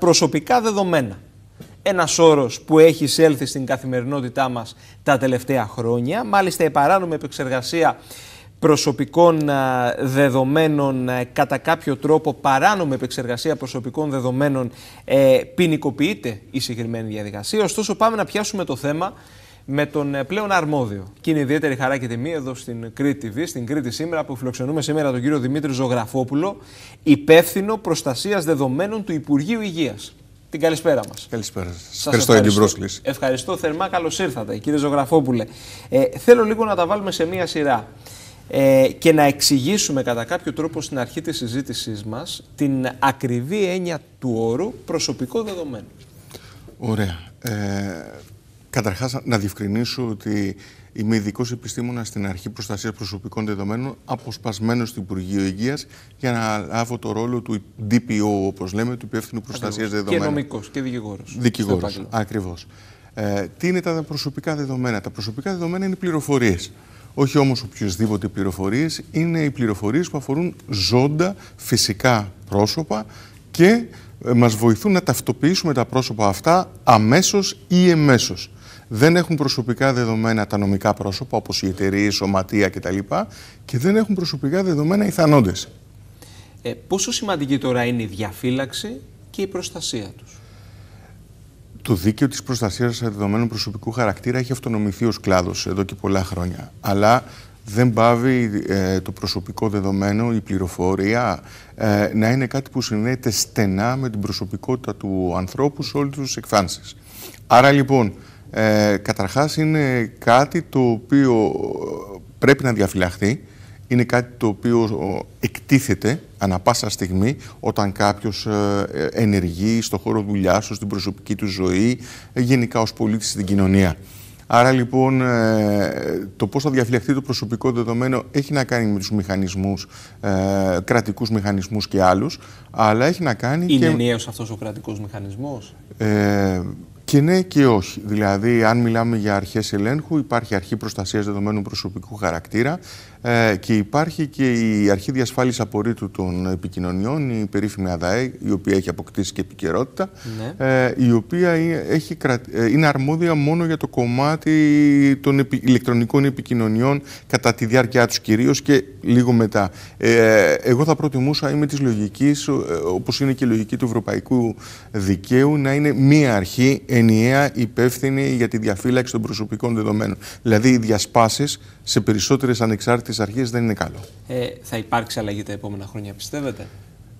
προσωπικά δεδομένα. Ένας όρος που έχει εισέλθει στην καθημερινότητά μας τα τελευταία χρόνια. Μάλιστα, η παράνομη επεξεργασία προσωπικών ε, δεδομένων ε, κατά κάποιο τρόπο παράνομη επεξεργασία προσωπικών δεδομένων ε, ποινικοποιείται η συγκεκριμένη διαδικασία. Ωστόσο πάμε να πιάσουμε το θέμα με τον ε, πλέον αρμόδιο. Και είναι ιδιαίτερη χαρά και τιμή εδώ στην Κρήτη TV, στην Κρήτη σήμερα, που φιλοξενούμε σήμερα τον κύριο Δημήτρη Ζωγραφόπουλο, υπεύθυνο προστασίας δεδομένων του Υπουργείου Υγείας. Την καλησπέρα μας. Καλησπέρα σας. Ευχαριστώ, ευχαριστώ για την πρόσκληση. Ευχαριστώ θερμά. Καλώς ήρθατε, κύριε Ζωγραφόπουλε. Ε, θέλω λίγο να τα βάλουμε σε μία σειρά ε, και να εξηγήσουμε κατά κάποιο τρόπο στην αρχή της συζήτησής μας την ακριβή έννοια του όρου προσωπικό δεδομένο. Ωραία. Ε, Καταρχάς, να διευκρινίσω ότι είμαι ειδικό επιστήμονα στην Αρχή Προστασίας Προσωπικών Δεδομένων, αποσπασμένο στο Υπουργείο Υγείας, για να λάβω το ρόλο του DPO, όπως λέμε, του υπεύθυνου προστασίας δεδομένων. Και νομικός και δικηγόρος. Δικηγόρος. Ακριβώς. Ε, τι είναι τα προσωπικά δεδομένα. Τα προσωπικά δεδομένα είναι πληροφορίες. Όχι όμως οποιοδήποτε πληροφορίες, είναι οι πληροφορίες που αφορούν ζώντα, φυσικά πρόσωπα και ε, μας βοηθούν να ταυτοποιήσουμε τα πρόσωπα αυτά αμέσως ή εμέσως δεν έχουν προσωπικά δεδομένα τα νομικά πρόσωπα, όπως οι εταιρείε, σωματεία κτλ. και δεν έχουν προσωπικά δεδομένα οι θανόντες. Ε, πόσο σημαντική τώρα είναι η διαφύλαξη και η προστασία τους. Το δίκαιο της προστασίας δεδομένων προσωπικού χαρακτήρα έχει αυτονομηθεί ως κλάδος εδώ και πολλά χρόνια. Αλλά δεν πάβει ε, το προσωπικό δεδομένο, η πληροφορία, ε, να είναι κάτι που συνδέεται στενά με την προσωπικότητα του ανθρώπου σε όλες τις εκφάνσεις. Άρα λοιπόν, ε, καταρχάς είναι κάτι το οποίο ε, πρέπει να διαφυλαχθεί. Είναι κάτι το οποίο ε, εκτίθεται ανα πάσα στιγμή όταν κάποιος ε, ενεργεί στον χώρο δουλειάς του, στην προσωπική του ζωή, γενικά ως πολίτης στην κοινωνία. Άρα λοιπόν το πώς θα διαφυλαχθεί το προσωπικό δεδομένο έχει να κάνει με τους μηχανισμούς, κρατικούς μηχανισμούς και άλλους, αλλά έχει να κάνει είναι και... Είναι ενιαίος αυτός ο κρατικός μηχανισμός? Και ναι και όχι. Δηλαδή, αν μιλάμε για αρχές ελέγχου, υπάρχει αρχή προστασίας δεδομένου προσωπικού χαρακτήρα ε, και υπάρχει και η αρχή διασφάλισης απορρίτου των επικοινωνιών, η περίφημη ΑΔΑΕ, η οποία έχει αποκτήσει και επικαιρότητα, ναι. ε, η οποία έχει, ε, είναι αρμόδια μόνο για το κομμάτι των ηλεκτρονικών επικοινωνιών κατά τη διάρκειά τους κυρίως και λίγο μετά. Ε, εγώ θα προτιμούσα, είμαι της λογικής, ε, όπως είναι και η λογική του ευρωπαϊκού δικαίου, να είναι μία αρχή ενιαία υπεύθυνη για τη διαφύλαξη των προσωπικών δεδομένων. Δηλαδή, οι διασπάσεις σε περισσότερες ανεξάρτητες αρχές δεν είναι καλό. Ε, θα υπάρξει αλλαγή τα επόμενα χρόνια, πιστεύετε.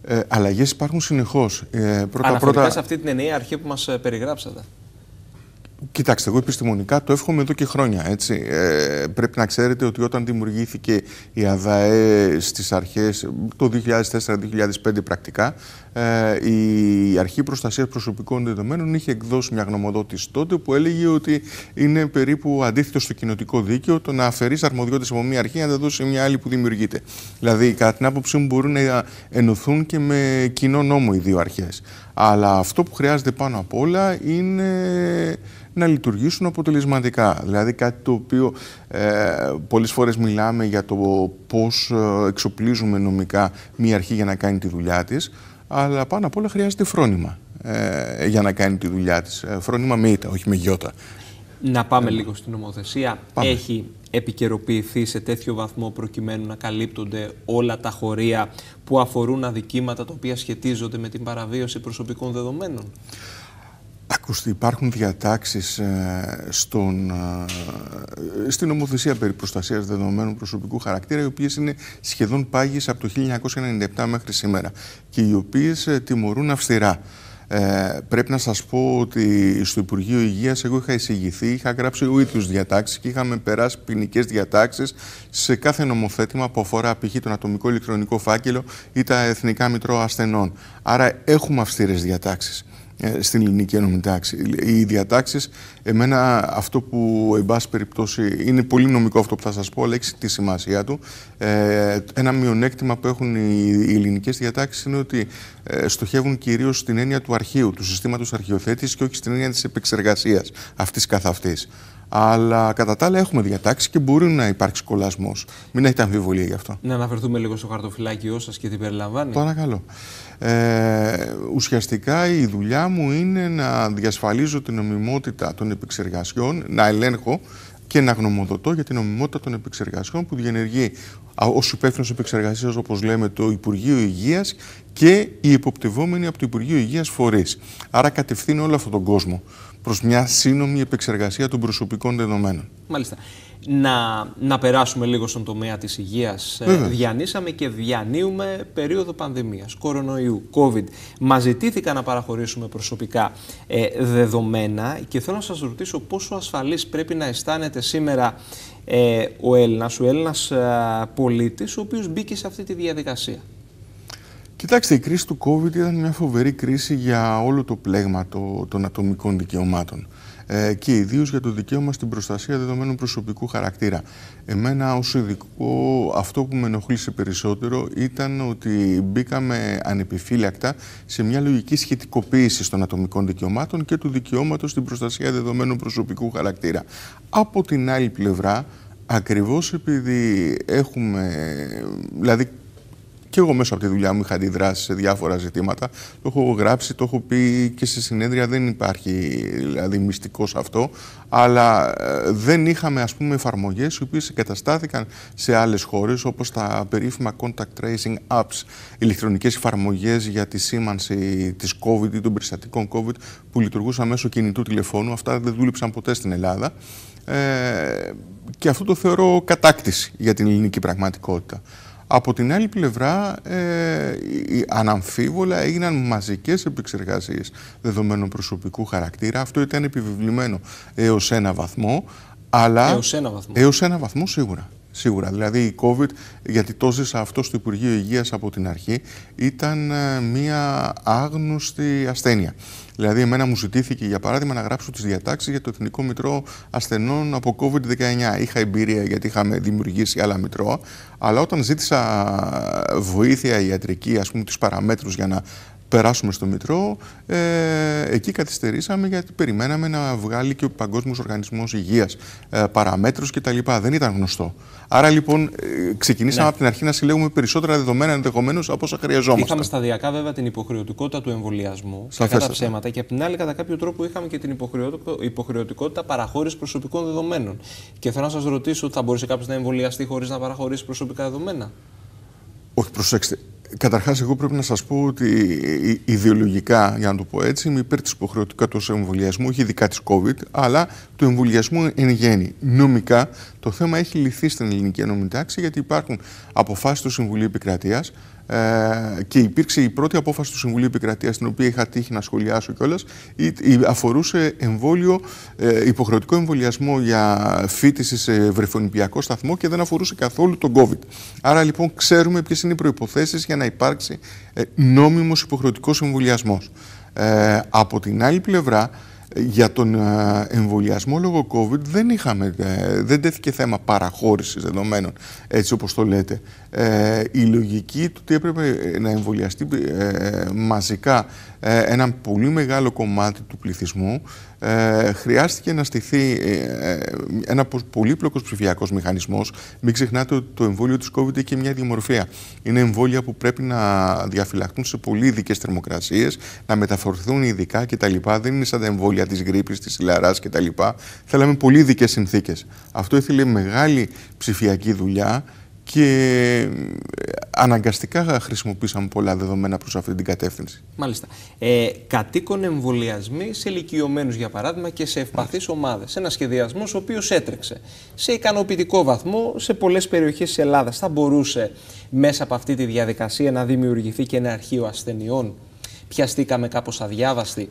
Ε, Αλλαγές υπάρχουν συνεχώς. Ε, πρώτα, πρώτα... σε αυτή την ενιαία αρχή που μας ε, περιγράψατε. Κοιτάξτε, εγώ επιστημονικά το εύχομαι εδώ και χρόνια. Έτσι. Ε, πρέπει να ξέρετε ότι όταν δημιουργήθηκε η ΑΔΑΕ στις αρχές, το 2004-2005 πρακτικά, ε, η Αρχή Προστασίας Προσωπικών Δεδομένων είχε εκδώσει μια γνωμοδότηση τότε που έλεγε ότι είναι περίπου αντίθετο στο κοινοτικό δίκαιο το να αφαιρείς αρμοδιότητες από μια αρχή να τα δώσεις μια άλλη που δημιουργείται. Δηλαδή, κατά την άποψή μου, μπορούν να ενωθούν και με κοινό νόμο οι δύο αρχές. Αλλά αυτό που χρειάζεται πάνω απ' όλα είναι να λειτουργήσουν αποτελεσματικά. Δηλαδή κάτι το οποίο ε, πολλές φορές μιλάμε για το πώς ε, εξοπλίζουμε νομικά μία αρχή για να κάνει τη δουλειά της αλλά πάνω απ' όλα χρειάζεται φρόνημα ε, για να κάνει τη δουλειά της. Ε, φρόνημα με ήττα, όχι με γιώτα. Να πάμε λίγο στην νομοθεσία. Έχει επικαιροποιηθεί σε τέτοιο βαθμό προκειμένου να καλύπτονται όλα τα χωρία που αφορούν αδικήματα τα οποία σχετίζονται με την παραβίωση προσωπικών δεδομένων. Ακούστε, υπάρχουν διατάξεις ε, στον, ε, στην νομοθεσία περί προστασίας δεδομένων προσωπικού χαρακτήρα οι οποίες είναι σχεδόν πάγιες από το 1997 μέχρι σήμερα και οι οποίες ε, τιμωρούν αυστηρά. Ε, πρέπει να σας πω ότι στο Υπουργείο Υγείας εγώ είχα εισηγηθεί, είχα γράψει ο ίδιος διατάξεις και είχαμε περάσει ποινικές διατάξεις σε κάθε νομοθέτημα που αφορά π.χ. τον ατομικό ηλεκτρονικό φάκελο ή τα εθνικά μητρώα ασθενών. Άρα έχουμε αυστηρές διατάξεις. Ε, στην ελληνική ένωμη τάξη. Οι διατάξεις, εμένα αυτό που εν πάση περιπτώσει είναι πολύ νομικό αυτό που θα σας πω, αλλά έχει τη σημασία του. Ε, ένα μειονέκτημα που έχουν οι, ελληνικέ ελληνικές διατάξεις είναι ότι ε, στοχεύουν κυρίως στην έννοια του αρχείου, του συστήματος αρχιοθέτηση και όχι στην έννοια της επεξεργασίας αυτής καθ' αυτής. Αλλά κατά τα άλλα έχουμε διατάξεις και μπορεί να υπάρξει κολλασμό. Μην έχετε αμφιβολία γι' αυτό. Να αναφερθούμε λίγο στο χαρτοφυλάκιό σας και τι περιλαμβάνει. Παρακαλώ. Ε, ουσιαστικά η δουλειά μου είναι να διασφαλίζω την νομιμότητα των επεξεργασιών, να ελέγχω και να γνωμοδοτώ για την νομιμότητα των επεξεργασιών που διενεργεί ως υπεύθυνος επεξεργασίας, όπως λέμε, το Υπουργείο Υγείας και οι υποπτευόμενοι από το Υπουργείο Υγείας φορείς. Άρα κατευθύνω όλο αυτόν τον κόσμο προς μια σύνομη επεξεργασία των προσωπικών δεδομένων. Μάλιστα να, να περάσουμε λίγο στον τομέα της υγείας. Ε, διανύσαμε και διανύουμε περίοδο πανδημίας, κορονοϊού, COVID. Μας ζητήθηκα να παραχωρήσουμε προσωπικά ε, δεδομένα και θέλω να σας ρωτήσω πόσο ασφαλής πρέπει να αισθάνεται σήμερα ε, ο Έλληνας, ο Έλληνας πολίτης, ο οποίος μπήκε σε αυτή τη διαδικασία. Κοιτάξτε, η κρίση του COVID ήταν μια φοβερή κρίση για όλο το πλέγμα των ατομικών δικαιωμάτων. Ε, και ιδίως για το δικαίωμα στην προστασία δεδομένων προσωπικού χαρακτήρα. Εμένα ως ειδικό αυτό που με ενοχλήσε περισσότερο ήταν ότι μπήκαμε ανεπιφύλακτα σε μια λογική σχετικοποίηση των ατομικών δικαιωμάτων και του δικαιώματος στην προστασία δεδομένων προσωπικού χαρακτήρα. Από την άλλη πλευρά, ακριβώς επειδή έχουμε, δηλαδή, και εγώ μέσα από τη δουλειά μου είχα αντιδράσει σε διάφορα ζητήματα. Το έχω γράψει, το έχω πει και σε συνέδρια, δεν υπάρχει δηλαδή μυστικός σε αυτό. Αλλά ε, δεν είχαμε ας πούμε εφαρμογές οι οποίες εγκαταστάθηκαν σε άλλες χώρες όπως τα περίφημα contact tracing apps, ηλεκτρονικές εφαρμογές για τη σήμανση της COVID ή των περιστατικών COVID που λειτουργούσαν μέσω κινητού τηλεφώνου. Αυτά δεν δούλεψαν ποτέ στην Ελλάδα. Ε, και αυτό το θεωρώ κατάκτηση για την ελληνική πραγματικότητα. Από την άλλη πλευρά, ε, αναμφίβολα έγιναν μαζικές επεξεργασίες δεδομένων προσωπικού χαρακτήρα. Αυτό ήταν επιβεβλημένο έως ένα βαθμό. Αλλά έως ένα βαθμό. Έως ένα βαθμό σίγουρα. Σίγουρα. Δηλαδή η COVID, γιατί το ζήσα αυτό στο Υπουργείο Υγείας από την αρχή, ήταν ε, μια άγνωστη ασθένεια. Δηλαδή εμένα μου ζητήθηκε για παράδειγμα να γράψω τις διατάξεις για το Εθνικό Μητρό Ασθενών από COVID-19. Είχα εμπειρία γιατί είχαμε δημιουργήσει άλλα μητρώα, αλλά όταν ζήτησα ε, βοήθεια ιατρική, ας πούμε τους παραμέτρους για να περάσουμε στο Μητρό, ε, εκεί καθυστερήσαμε γιατί περιμέναμε να βγάλει και ο Παγκόσμιος Οργανισμός Υγείας ε, παραμέτρους κτλ. Δεν ήταν γνωστό. Άρα λοιπόν ε, ξεκινήσαμε ναι. από την αρχή να συλλέγουμε περισσότερα δεδομένα ενδεχομένως από όσα χρειαζόμαστε. Είχαμε σταδιακά βέβαια την υποχρεωτικότητα του εμβολιασμού κατά τα ψέματα και από την άλλη κατά κάποιο τρόπο είχαμε και την υποχρεωτικότητα παραχώρησης προσωπικών δεδομένων. Και θέλω να σας ρωτήσω, θα μπορούσε κάποιος να εμβολιαστεί χωρίς να παραχωρήσει προσωπικά δεδομένα. Όχι, προσέξτε. Καταρχάς, εγώ πρέπει να σας πω ότι ιδεολογικά, για να το πω έτσι, είμαι υπέρ της υποχρεωτικότητας του εμβολιασμού, όχι ειδικά της COVID, αλλά του εμβολιασμού εν γέννη. Νομικά, το θέμα έχει λυθεί στην ελληνική νομιτάξη γιατί υπάρχουν αποφάσεις του Συμβουλίου Επικρατείας, ε, και υπήρξε η πρώτη απόφαση του Συμβουλίου Επικρατείας την οποία είχα τύχει να σχολιάσω κιόλας, αφορούσε εμβόλιο, ε, υποχρεωτικό εμβολιασμό για φίτηση σε βρεφονιπιακό σταθμό και δεν αφορούσε καθόλου τον COVID. Άρα λοιπόν ξέρουμε ποιες είναι οι προποθέσει για να υπάρξει ε, νόμιμος υποχρεωτικός εμβολιασμός. Ε, από την άλλη πλευρά, για τον ε, εμβολιασμό λόγω COVID δεν, είχαμε, ε, δεν τέθηκε θέμα παραχώρησης δεδομένων, έτσι όπως το λέτε. Ε, η λογική του ότι έπρεπε να εμβολιαστεί μαζικά ένα πολύ μεγάλο κομμάτι του πληθυσμού ε, χρειάστηκε να στηθεί ε, ε, ένα πολύπλοκος ψηφιακός μηχανισμός. Μην ξεχνάτε ότι το εμβόλιο της COVID έχει μια δημορφία. Είναι εμβόλια που πρέπει να διαφυλαχτούν σε πολύ ειδικές θερμοκρασίες, να μεταφορθούν ειδικά κτλ. Δεν είναι σαν τα εμβόλια της γρήπης, της ηλαρά κτλ. Θέλαμε πολύ ειδικές συνθήκες. Αυτό ήθελε μεγάλη ψηφιακή δουλειά και αναγκαστικά χρησιμοποίησαμε πολλά δεδομένα προς αυτή την κατεύθυνση. Μάλιστα. Ε, εμβολιασμοί σε ηλικιωμένους, για παράδειγμα, και σε ευπαθείς ομάδες. Ένας σχεδιασμός ο οποίος έτρεξε σε ικανοποιητικό βαθμό σε πολλές περιοχές της Ελλάδας. Θα μπορούσε μέσα από αυτή τη διαδικασία να δημιουργηθεί και ένα αρχείο ασθενειών. Πιαστήκαμε κάπως αδιάβαστοι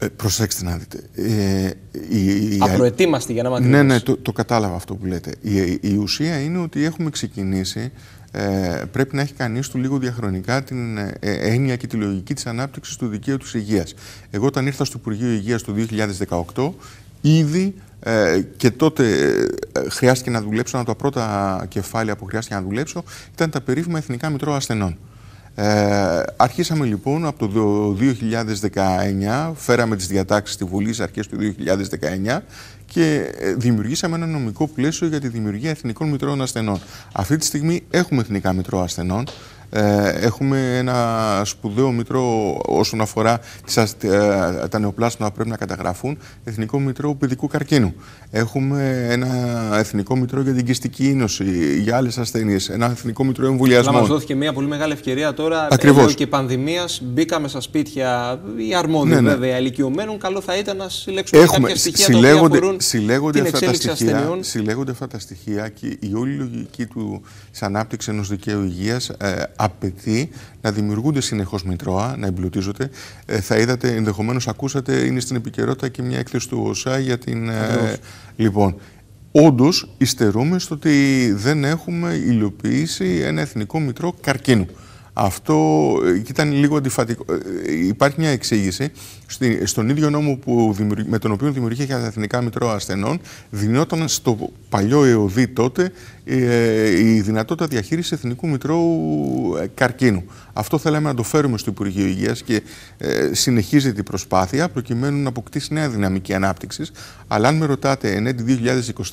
ε, προσέξτε να δείτε. Ε, η, Απροετοίμαστη για να μην Ναι, ναι, το, το κατάλαβα αυτό που λέτε. Η, η ουσία είναι ότι έχουμε ξεκινήσει ε, πρέπει να έχει κανείς του λίγο διαχρονικά την ε, ε, έννοια και τη λογική της ανάπτυξης του δικαίου της υγείας. Εγώ, όταν ήρθα στο Υπουργείο Υγείας το 2018, ήδη ε, και τότε χρειάστηκε να δουλέψω. Ένα από τα πρώτα κεφάλαια που χρειάστηκε να δουλέψω ήταν τα περίφημα Εθνικά Μητρώα Ασθενών. Ε, αρχίσαμε λοιπόν από το 2019, φέραμε τις διατάξεις στη Βουλή στις αρχές του 2019 και ε, δημιουργήσαμε ένα νομικό πλαίσιο για τη δημιουργία εθνικών μητρώων ασθενών. Αυτή τη στιγμή έχουμε εθνικά μητρώα ασθενών. Ε, έχουμε ένα σπουδαίο μητρό όσον αφορά τις, ε, τα νεοπλάσματα που πρέπει να καταγραφούν, Εθνικό Μητρό Παιδικού Καρκίνου. Έχουμε ένα Εθνικό Μητρό για την Κυστική Ήνωση, για άλλες ασθένειες, ένα Εθνικό Μητρό Εμβολιασμού. Μας δόθηκε μια πολύ μεγάλη ευκαιρία τώρα. Ακριβώς. και πανδημίας, μπήκαμε στα σπίτια, οι αρμόδιοι ναι, ναι. βέβαια, ηλικιωμένων. Καλό θα ήταν να συλλέξουμε Έχουμε, κάποια στοιχεία που τα συλλέγονται αυτά τα στοιχεία, Συλλέγονται αυτά τα στοιχεία και η όλη λογική του ανάπτυξης ενός δικαίου υγείας ε, απαιτεί να δημιουργούνται συνεχώς μητρώα, να εμπλουτίζονται. Ε, θα είδατε, ενδεχομένως ακούσατε, είναι στην επικαιρότητα και μια έκθεση του ΟΣΑ για την. Ε, λοιπόν, όντως υστερούμε στο ότι δεν έχουμε υλοποιήσει ένα εθνικό μητρό καρκίνου αυτό ε, ήταν λίγο αντιφατικό. Ε, ε, υπάρχει μια εξήγηση. Στον ίδιο νόμο που με τον οποίο δημιουργήθηκε τα Εθνικά Μητρώα Ασθενών, δινόταν στο παλιό ΕΟΔΗ τότε η δυνατότητα διαχείρισης Εθνικού Μητρώου Καρκίνου. Αυτό θέλαμε να το φέρουμε στο Υπουργείο Υγείας και συνεχίζεται η προσπάθεια προκειμένου να αποκτήσει νέα δυναμική ανάπτυξης. Αλλά αν με ρωτάτε, εν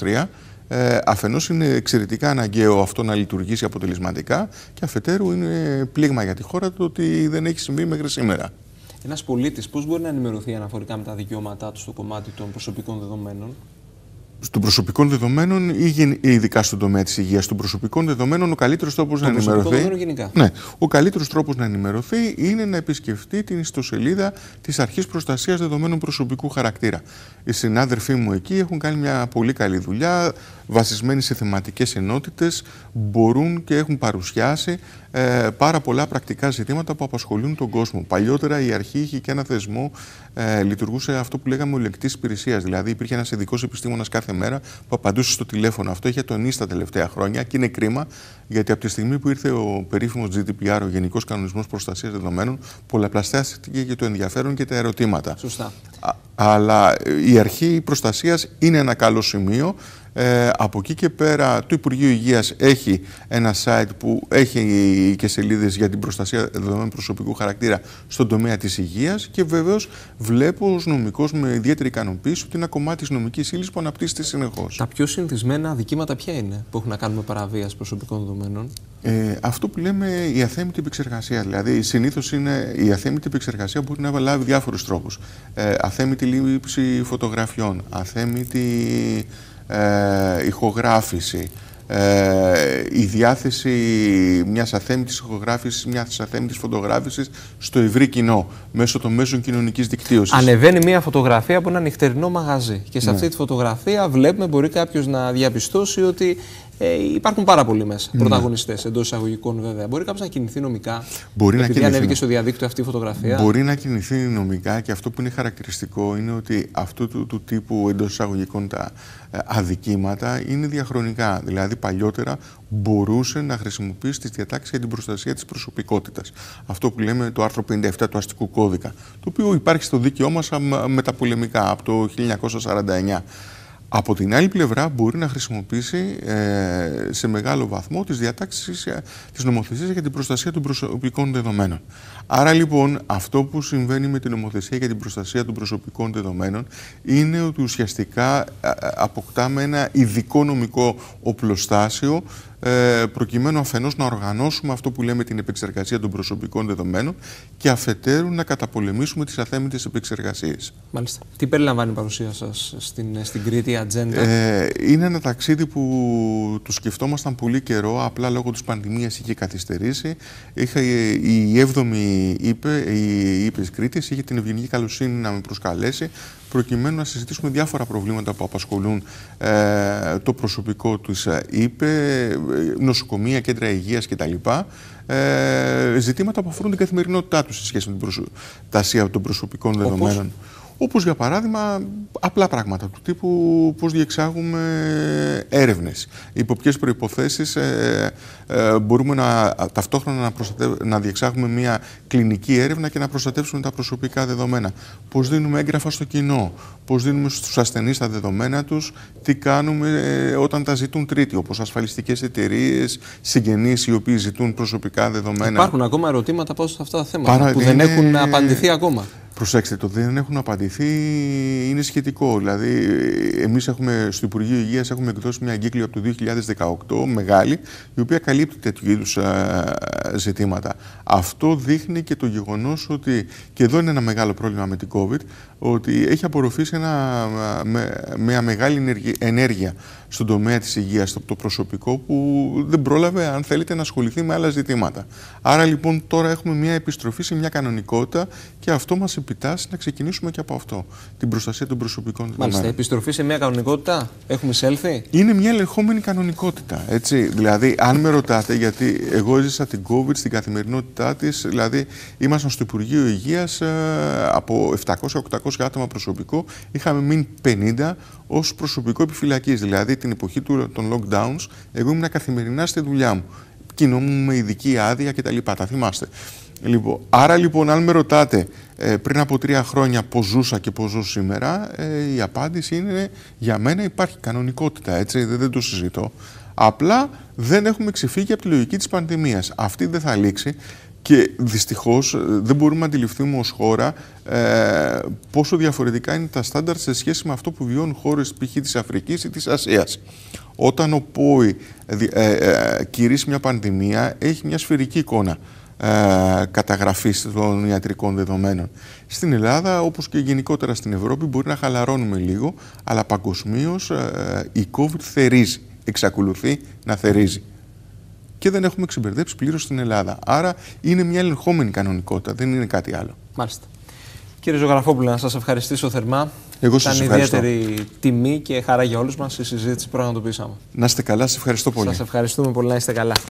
2023, ε, Αφενός είναι εξαιρετικά αναγκαίο αυτό να λειτουργήσει αποτελεσματικά και αφετέρου είναι πλήγμα για τη χώρα το ότι δεν έχει συμβεί μέχρι σήμερα. Ένας πολίτης, πώς μπορεί να ενημερωθεί αναφορικά με τα δικαιώματά του στο κομμάτι των προσωπικών δεδομένων, των προσωπικών δεδομένων ή ειδικά στον τομέα της υγείας. Των προσωπικών δεδομένων, ο καλύτερος τρόπος να ενημερωθεί. Ναι, ο καλύτερος τρόπος να ενημερωθεί είναι να επισκεφτεί την ιστοσελίδα της Αρχής Προστασίας Δεδομένων Προσωπικού Χαρακτήρα. Οι συνάδελφοί μου εκεί έχουν κάνει μια πολύ καλή δουλειά, βασισμένοι σε θεματικές ενότητες, μπορούν και έχουν παρουσιάσει ε, πάρα πολλά πρακτικά ζητήματα που απασχολούν τον κόσμο. Παλιότερα η αρχή είχε και ένα θεσμό ε, λειτουργούσε αυτό που λέγαμε ο υπηρεσίας. Δηλαδή υπήρχε ένας ειδικός επιστήμονας κάθε μέρα που απαντούσε στο τηλέφωνο. Αυτό είχε τονίσει τα τελευταία χρόνια και είναι κρίμα γιατί από τη στιγμή που ήρθε ο περίφημος GDPR, ο Γενικός Κανονισμός Προστασίας Δεδομένων, πολλαπλασιάστηκε και το ενδιαφέρον και τα ερωτήματα. Σωστά. αλλά η αρχή προστασίας είναι ένα καλό σημείο. Ε, από εκεί και πέρα το Υπουργείο Υγείας έχει ένα site που έχει και σελίδες για την προστασία δεδομένων προσωπικού χαρακτήρα στον τομέα της υγείας και βεβαίως βλέπω ως νομικός με ιδιαίτερη ικανοποίηση ότι είναι ένα κομμάτι της νομικής ύλης που αναπτύσσεται συνεχώς. Τα πιο συνηθισμένα δικήματα ποια είναι που έχουν να κάνουν με παραβίαση προσωπικών δεδομένων. Ε, αυτό που λέμε η αθέμητη επεξεργασία. Δηλαδή, συνήθως είναι η αθέμητη επεξεργασία που μπορεί να λάβει διάφορους τρόπους. Ε, αθέμητη λήψη φωτογραφιών, αθέμητη ε, ηχογράφηση, ε, η διάθεση μιας αθέμητης ηχογράφησης, μιας αθέμητης φωτογράφησης στο ευρύ κοινό, μέσω των μέσων κοινωνικής δικτύωσης. Ανεβαίνει μια φωτογραφία από ένα νυχτερινό μαγαζί και σε ναι. αυτή τη φωτογραφία βλέπουμε μπορεί κάποιος να διαπιστώσει ότι ε, υπάρχουν πάρα πολλοί μέσα. Ναι. Πρωταγωνιστές εντός εισαγωγικών βέβαια. Μπορεί κάποιος να κινηθεί νομικά. Μπορεί να κινηθεί. ανέβηκε στο διαδίκτυο αυτή η φωτογραφία. Μπορεί να κινηθεί νομικά και αυτό που είναι χαρακτηριστικό είναι ότι αυτού του, του τύπου εντός εισαγωγικών τα ε, αδικήματα είναι διαχρονικά. Δηλαδή παλιότερα μπορούσε να χρησιμοποιήσει τις διατάξεις για την προστασία της προσωπικότητας. Αυτό που λέμε το άρθρο 57 του αστικού κώδικα. Το οποίο υπάρχει στο δίκαιό μας μεταπολεμικά από το 1949. Από την άλλη πλευρά μπορεί να χρησιμοποιήσει ε, σε μεγάλο βαθμό τις διατάξεις ε, της νομοθεσίας για την προστασία των προσωπικών δεδομένων. Άρα λοιπόν αυτό που συμβαίνει με την νομοθεσία για την προστασία των προσωπικών δεδομένων είναι ότι ουσιαστικά ε, αποκτάμε ένα ειδικό νομικό οπλοστάσιο ε, προκειμένου αφενός να οργανώσουμε αυτό που λέμε την επεξεργασία των προσωπικών δεδομένων και αφετέρου να καταπολεμήσουμε τις αθέμητες επεξεργασίες. Μάλιστα. Τι περιλαμβάνει η παρουσία σας στην, στην Κρήτη ατζέντα? Ε, είναι ένα ταξίδι που το σκεφτόμασταν πολύ καιρό, απλά λόγω της πανδημίας είχε καθυστερήσει. Είχα, ε, η 7η είπε, η, η Κρήτης είχε την ευγενική καλοσύνη να με προσκαλέσει προκειμένου να συζητήσουμε διάφορα προβλήματα που απασχολούν ε, το προσωπικό της ΕΙΠΕ, ε, νοσοκομεία, κέντρα υγείας κτλ. Ε, ζητήματα που αφορούν την καθημερινότητά τους σε σχέση με την προστασία των προσωπικών δεδομένων. Όπως για παράδειγμα απλά πράγματα του τύπου πώς διεξάγουμε έρευνες. Υπό ποιες προϋποθέσεις ε, ε, μπορούμε να, ταυτόχρονα να, να διεξάγουμε μια κλινική έρευνα και να προστατεύσουμε τα προσωπικά δεδομένα. Πώς δίνουμε έγγραφα στο κοινό, πώς δίνουμε στους ασθενείς τα δεδομένα τους, τι κάνουμε ε, όταν τα ζητούν τρίτοι, όπως ασφαλιστικές εταιρείες, συγγενείς οι οποίοι ζητούν προσωπικά δεδομένα. Υπάρχουν ακόμα ερωτήματα πάνω σε αυτά τα θέματα που δεν έχουν απαντηθεί ακόμα. Προσέξτε, το δεν έχουν απαντηθεί είναι σχετικό. Δηλαδή, εμείς έχουμε στο Υπουργείο Υγείας έχουμε εκδώσει μια εγκύκλιο από το 2018 μεγάλη, η οποία καλύπτει τέτοιου είδους ε, ζητήματα. Αυτό δείχνει και το γεγονός ότι, και εδώ είναι ένα μεγάλο πρόβλημα με την COVID, ότι έχει απορροφήσει ένα, ε, με, μια μεγάλη ενέργεια στον τομέα της υγείας από το προσωπικό που δεν πρόλαβε αν θέλετε να ασχοληθεί με άλλα ζητήματα. Άρα λοιπόν τώρα έχουμε μια επιστροφή σε μια κανονικότητα και αυτό μας επιτάσσει να ξεκινήσουμε και από αυτό. Την προστασία των προσωπικών δεδομένων. Μάλιστα, επιστροφή σε μια κανονικότητα, έχουμε σέλθει. Είναι μια ελεγχόμενη κανονικότητα. Έτσι. Δηλαδή, αν με ρωτάτε, γιατί εγώ έζησα την COVID στην καθημερινότητά της, δηλαδή ήμασταν στο Υπουργείο Υγείας ε, από 700-800 άτομα προσωπικό, είχαμε μείνει 50 ως προσωπικό επιφυλακής. Δηλαδή, την εποχή του, των lockdowns, εγώ ήμουν καθημερινά στη δουλειά μου. Κοινόμουν με ειδική άδεια κτλ. Τα, τα θυμάστε. Λοιπόν, άρα λοιπόν, αν με ρωτάτε ε, πριν από τρία χρόνια πώς ζούσα και πώς ζω σήμερα, ε, η απάντηση είναι για μένα υπάρχει κανονικότητα, έτσι, δεν, δεν το συζητώ. Απλά δεν έχουμε ξεφύγει από τη λογική της πανδημίας. Αυτή δεν θα λήξει. Και δυστυχώς ε, δεν μπορούμε να αντιληφθούμε ως χώρα ε, πόσο διαφορετικά είναι τα στάνταρτ σε σχέση με αυτό που βιώνουν χώρες π.χ. της Αφρικής ή της Ασίας. Όταν ο ΠΟΗ ε, ε, ε, κηρύσσει μια πανδημία, έχει μια σφαιρική εικόνα ε, καταγραφής των ιατρικών δεδομένων. Στην Ελλάδα, όπως και γενικότερα στην Ευρώπη, μπορεί να χαλαρώνουμε λίγο, αλλά παγκοσμίως η COVID θερίζει, εξακολουθεί να θερίζει και δεν έχουμε ξεμπερδέψει πλήρως την Ελλάδα. Άρα είναι μια ελεγχόμενη κανονικότητα, δεν είναι κάτι άλλο. Μάλιστα. Κύριε Ζωγραφόπουλο, να σας ευχαριστήσω θερμά. Εγώ σας ευχαριστώ. Ήταν ιδιαίτερη τιμή και χαρά για όλους μας η συζήτηση που πραγματοποιήσαμε. Να είστε καλά, σας ευχαριστώ πολύ. Σας ευχαριστούμε πολύ, να είστε καλά.